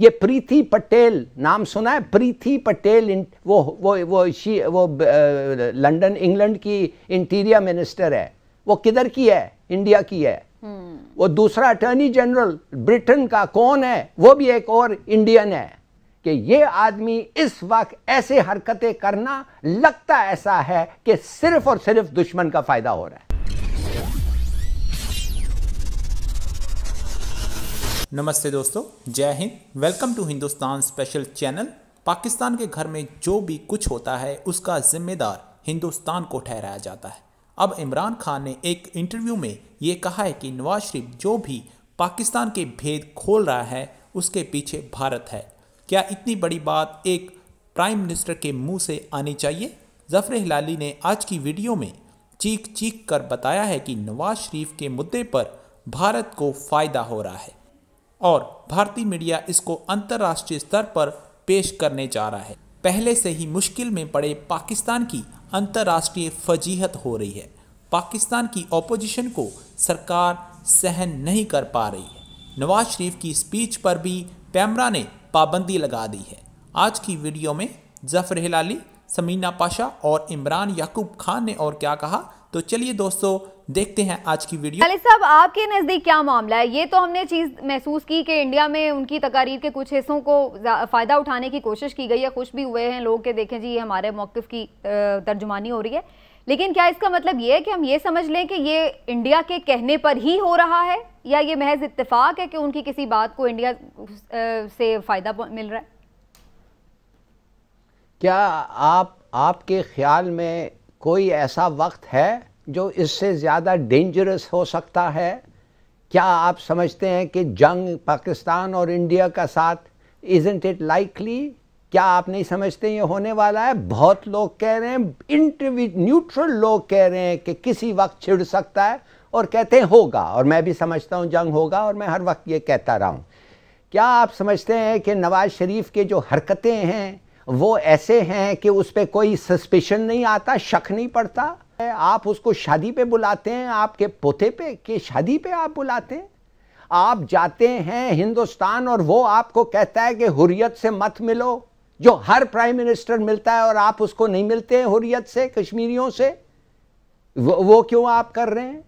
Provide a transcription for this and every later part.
ये प्रीति पटेल नाम सुना है प्रीति पटेल वो वो वो शी वो लंदन इंग्लैंड की इंटीरियर मिनिस्टर है वो किधर की है इंडिया की है हम्म। वो दूसरा अटर्नी जनरल ब्रिटेन का कौन है वो भी एक और इंडियन है कि ये आदमी इस वक्त ऐसे हरकतें करना लगता ऐसा है कि सिर्फ और सिर्फ दुश्मन का फायदा हो रहा है नमस्ते दोस्तों जय हिंद welcome to Hindustan special channel Pakistan के घर में जो भी कुछ होता है उसका जिम्मेदार हिंदुस्तान को ठहराया जाता है अब इमरान खान ने एक इंटरव्यू में ये कहा है कि नवाज शरीफ जो भी पाकिस्तान के भेद खोल रहा है उसके पीछे भारत है क्या इतनी बड़ी बात एक प्राइम मिनिस्टर के मुँह से आनी चाहिए जफर हिलाली ने आज की वीडियो में चीख चीख कर बताया है कि नवाज शरीफ के मुद्दे पर भारत को फ़ायदा हो रहा है और भारतीय मीडिया इसको अंतर्राष्ट्रीय स्तर पर पेश करने जा रहा है पहले से ही मुश्किल में पड़े पाकिस्तान की अंतर्राष्ट्रीय फजीहत हो रही है पाकिस्तान की ओपोजिशन को सरकार सहन नहीं कर पा रही है नवाज शरीफ की स्पीच पर भी पैमरा ने पाबंदी लगा दी है आज की वीडियो में जफर हिलाली समीना पाशा और इमरान याकूब खान ने और क्या कहा तो चलिए दोस्तों देखते हैं आज की वीडियो अली साहब आपके नज़दीक क्या मामला है ये तो हमने चीज़ महसूस की कि इंडिया में उनकी तकारीर के कुछ हिस्सों को फ़ायदा उठाने की कोशिश की गई है खुश भी हुए हैं लोग के देखें जी ये हमारे मौक़ की तर्जुमानी हो रही है लेकिन क्या इसका मतलब ये है कि हम ये समझ लें कि ये इंडिया के कहने पर ही हो रहा है या ये महज इतफाक़ है कि उनकी किसी बात को इंडिया से फ़ायदा मिल रहा है क्या आप आपके ख्याल में कोई ऐसा वक्त है जो इससे ज़्यादा डेंजरस हो सकता है क्या आप समझते हैं कि जंग पाकिस्तान और इंडिया का साथ इजेंट इट लाइकली क्या आप नहीं समझते ये होने वाला है बहुत लोग कह रहे हैं इंटरव्यू न्यूट्रल लोग कह रहे हैं कि किसी वक्त छिड़ सकता है और कहते हैं होगा और मैं भी समझता हूँ जंग होगा और मैं हर वक्त ये कहता रहा हूँ क्या आप समझते हैं कि नवाज़ शरीफ के जो हरकतें हैं वो ऐसे हैं कि उस पर कोई सस्पेशन नहीं आता शक नहीं पड़ता आप उसको शादी पे बुलाते हैं आपके पोते पे कि शादी पे आप बुलाते हैं आप जाते हैं हिंदुस्तान और वो आपको कहता है कि हुरियत से मत मिलो जो हर प्राइम मिनिस्टर मिलता है और आप उसको नहीं मिलते हैं हुरियत से कश्मीरियों से वो, वो क्यों आप कर रहे हैं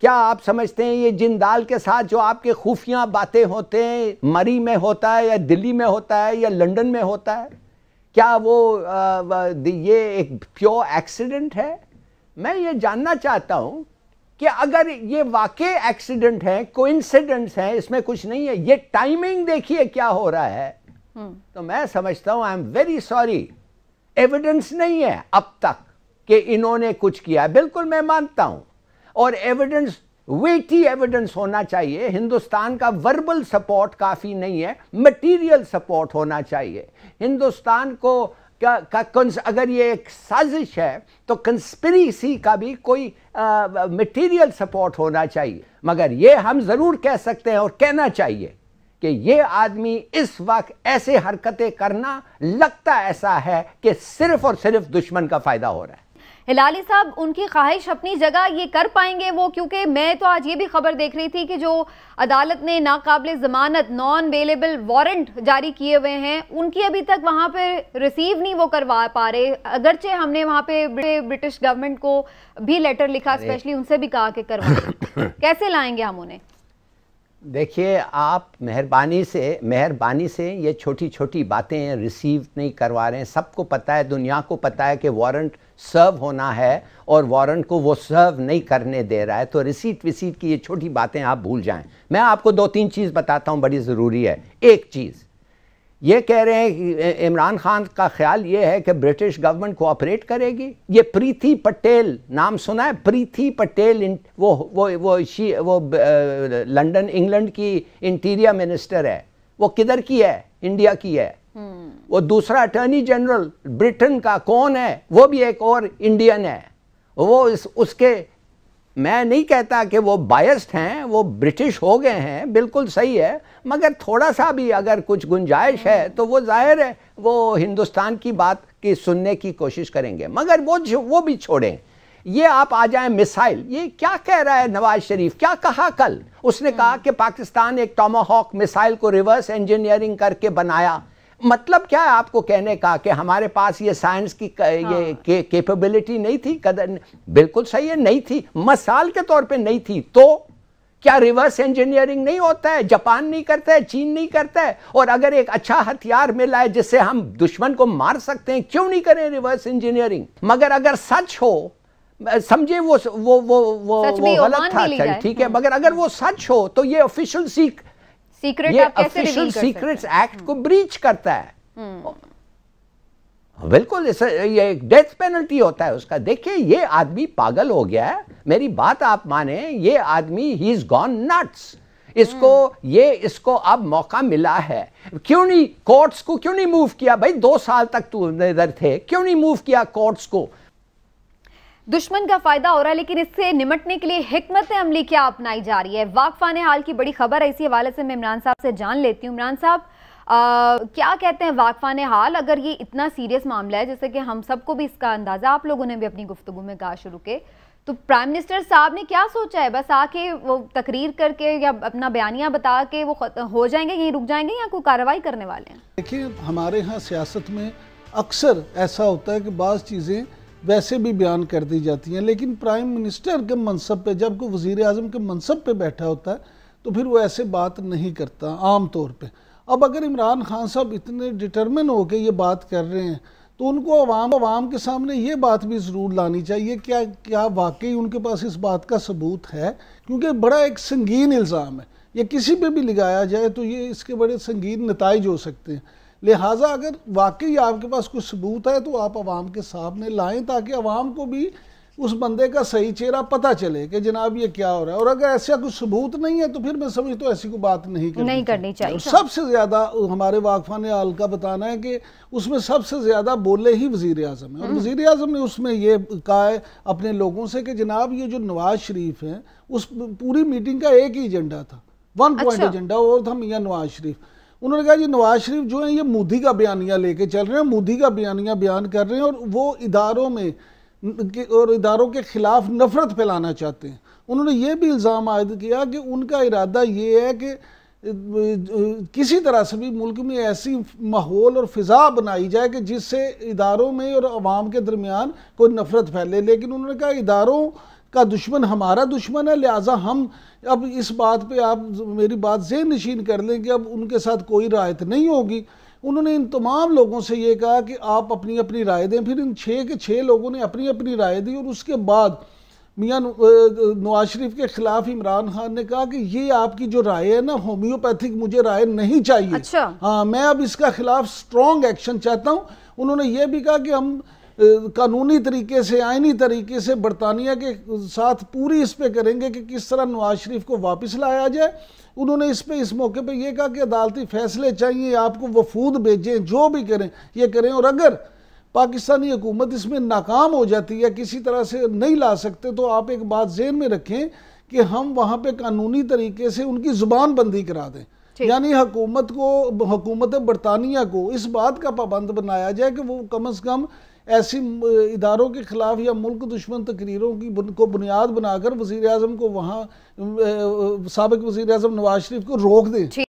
क्या आप समझते हैं ये जिंदाल के साथ जो आपके खुफिया बातें होते हैं मरी में होता है या दिल्ली में होता है या लंदन में होता है क्या वो ये एक प्योर एक्सीडेंट है मैं ये जानना चाहता हूं कि अगर ये वाकई एक्सीडेंट है कोइंसिडेंट्स है इसमें कुछ नहीं है ये टाइमिंग देखिए क्या हो रहा है हम्म। तो मैं समझता हूं I am very sorry evidence नहीं है अब तक कि इन्होंने कुछ किया बिल्कुल मैं मानता हूं और एविडेंस वेटी एविडेंस होना चाहिए हिंदुस्तान का वर्बल सपोर्ट काफ़ी नहीं है मटेरियल सपोर्ट होना चाहिए हिंदुस्तान को का, का अगर ये एक साजिश है तो कंस्पिरेसी का भी कोई मटेरियल सपोर्ट होना चाहिए मगर ये हम ज़रूर कह सकते हैं और कहना चाहिए कि ये आदमी इस वक्त ऐसे हरकतें करना लगता ऐसा है कि सिर्फ और सिर्फ दुश्मन का फ़ायदा हो रहा है हिलाली साहब उनकी ख्वाहिश अपनी जगह ये कर पाएंगे वो क्योंकि मैं तो आज ये भी खबर देख रही थी कि जो अदालत ने नाकबिल ज़मानत नॉन अवेलेबल वारंट जारी किए हुए हैं उनकी अभी तक वहाँ पर रिसीव नहीं वो करवा पा रहे अगरचे हमने वहाँ पे ब्रिटिश गवर्नमेंट को भी लेटर लिखा स्पेशली उनसे भी कहा कि करवा कैसे लाएंगे हम उन्हें देखिए आप मेहरबानी से मेहरबानी से ये छोटी छोटी बातें रिसीव नहीं करवा रहे हैं सबको पता है दुनिया को पता है कि वारंट सर्व होना है और वारंट को वो सर्व नहीं करने दे रहा है तो रिसीट विसीट की ये छोटी बातें आप भूल जाएं मैं आपको दो तीन चीज़ बताता हूँ बड़ी ज़रूरी है एक चीज़ ये कह रहे हैं इमरान खान का ख्याल ये है कि ब्रिटिश गवर्नमेंट कोऑपरेट करेगी ये प्रीति पटेल नाम सुना है प्रीति पटेल वो वो वो शी वो लंदन इंग्लैंड की इंटीरियर मिनिस्टर है वो किधर की है इंडिया की है हम्म। वो दूसरा अटर्नी जनरल ब्रिटेन का कौन है वो भी एक और इंडियन है वो इस उसके मैं नहीं कहता कि वो बायस्ड हैं वो ब्रिटिश हो गए हैं बिल्कुल सही है मगर थोड़ा सा भी अगर कुछ गुंजाइश है हम्म। तो वो जाहिर है वो हिंदुस्तान की बात की सुनने की कोशिश करेंगे मगर वो वो भी छोड़ें ये आप आ जाए मिसाइल ये क्या कह रहा है नवाज शरीफ क्या कहा कल उसने हम्म। कहा कि पाकिस्तान एक टॉमाहॉक मिसाइल को रिवर्स इंजीनियरिंग करके बनाया मतलब क्या है आपको कहने का कि हमारे पास ये साइंस की ये हाँ। कैपेबिलिटी नहीं थी कदर बिल्कुल सही है नहीं थी मसाल के तौर पे नहीं थी तो क्या रिवर्स इंजीनियरिंग नहीं होता है जापान नहीं करता है चीन नहीं करता है और अगर एक अच्छा हथियार मिला है जिससे हम दुश्मन को मार सकते हैं क्यों नहीं करें रिवर्स इंजीनियरिंग मगर अगर सच हो समझे वो वो वो वो, वो गलत था ठीक है हाँ। मगर अगर वो सच हो तो ये ऑफिशियल सीख सीक्रेट आप कैसे ये ऑफिशियल सीक्रेट्स एक्ट को ब्रीच करता है हम्म। हाँ, बिल्कुल ये एक डेथ पेनल्टी होता है उसका देखिए ये आदमी पागल हो गया है मेरी बात आप माने ये आदमी ही इज गॉन नट्स इसको हम्म। ये इसको अब मौका मिला है क्यों नहीं कोर्ट्स को क्यों नहीं मूव किया भाई दो साल तक तू इधर थे क्यों नहीं मूव किया कोर्ट्स को दुश्मन का फायदा हो रहा है लेकिन इससे निमटने के लिए हमत अमली क्या अपनाई जा रही है वाकफान हाल की बड़ी खबर है इसी हवाले से मैं इमरान साहब से जान लेती हूँ इमरान साहब क्या कहते हैं वाकफान हाल अगर ये इतना सीरियस मामला है जैसे कि हम सबको भी इसका अंदाज़ा आप लोगों ने भी अपनी गुफ्तु में कहा शुरू के तो प्राइम मिनिस्टर साहब ने क्या सोचा है बस आके वो तकरीर करके या अपना बयानिया बता के वो हो जाएंगे यहीं रुक जाएंगे या कोई कार्रवाई करने वाले हैं देखिए हमारे यहाँ सियासत में अक्सर ऐसा होता है कि बाज़ चीज़ें वैसे भी बयान कर दी जाती हैं लेकिन प्राइम मिनिस्टर के मनसब पे जब कोई वज़ी अजम के मनसब पे बैठा होता है तो फिर वो ऐसे बात नहीं करता आम तौर पे अब अगर इमरान खान साहब इतने डिटर्मिन हो के ये बात कर रहे हैं तो उनको अवाम अवाम के सामने ये बात भी ज़रूर लानी चाहिए क्या क्या वाकई उनके पास इस बात का सबूत है क्योंकि बड़ा एक संगीन इल्ज़ाम है या किसी पर भी लगाया जाए तो ये इसके बड़े संगीन नतज हो सकते हैं लिहाजा अगर वाकई आपके पास कुछ सबूत है तो आप आवाम के सामने लाएँ ताकि आवाम को भी उस बंदे का सही चेहरा पता चले कि जनाब ये क्या हो रहा है और अगर ऐसा कुछ सबूत नहीं है तो फिर मैं समझता तो ऐसी कोई बात नहीं करनी नहीं करनी चाहिए सबसे ज़्यादा हमारे वाकफा ने आल का बताना है कि उसमें सबसे ज़्यादा बोले ही वजीर अजम है और हम्म। वजीर अजम ने उसमें ये कहा है अपने लोगों से कि जनाब ये जो नवाज शरीफ है उस पूरी मीटिंग का एक ही एजेंडा था वन पॉइंट अच्छा। एजेंडा और था मियाँ नवाज शरीफ उन्होंने कहा जी नवाज शरीफ जो है ये मोदी का बयानिया लेके चल रहे हैं मोदी का बयानिया बयान कर रहे हैं और वो इदारों में और इदारों के ख़िलाफ़ नफ़रत फैलाना चाहते हैं उन्होंने ये भी इल्ज़ाम आयद किया कि उनका इरादा ये है कि किसी तरह से भी मुल्क में ऐसी माहौल और फ़िज़ा बनाई जाए कि जिससे इदारों में और आवाम के दरमियान कोई नफ़रत फैले लेकिन उन्होंने कहा इदारों का दुश्मन हमारा दुश्मन है लिहाजा हम अब इस बात पे आप मेरी बात जे नशीन कर लें कि अब उनके साथ कोई रायत नहीं होगी उन्होंने इन तमाम लोगों से ये कहा कि आप अपनी अपनी राय दें फिर इन छः के छः लोगों ने अपनी अपनी राय दी और उसके बाद मियाँ नवाज शरीफ के खिलाफ इमरान खान ने कहा कि ये आपकी जो राय है ना होम्योपैथिक मुझे राय नहीं चाहिए अच्छा। हाँ मैं अब इसका खिलाफ स्ट्रॉन्ग एक्शन चाहता हूँ उन्होंने ये भी कहा कि हम कानूनी तरीके से आइनी तरीके से बरतानिया के साथ पूरी इस पर करेंगे कि किस तरह नवाज शरीफ को वापस लाया जाए उन्होंने इस पर इस मौके पर यह कहा कि अदालती फैसले चाहिए आपको वफूद भेजें जो भी करें यह करें और अगर पाकिस्तानी हुकूमत इसमें नाकाम हो जाती है किसी तरह से नहीं ला सकते तो आप एक बात जेन में रखें कि हम वहाँ पर कानूनी तरीके से उनकी ज़ुबान बंदी करा दें यानी हुकूमत को हुकूमत बरतानिया को इस बात का पाबंद बनाया जाए कि वो कम अज़ कम ऐसी इदारों के ख़िलाफ़ या मुल्क दुश्मन तकरीरों की बुन, को बुनियाद बनाकर वजीर अजम को वहाँ सबक वज़ी अजम नवाज शरीफ को रोक दें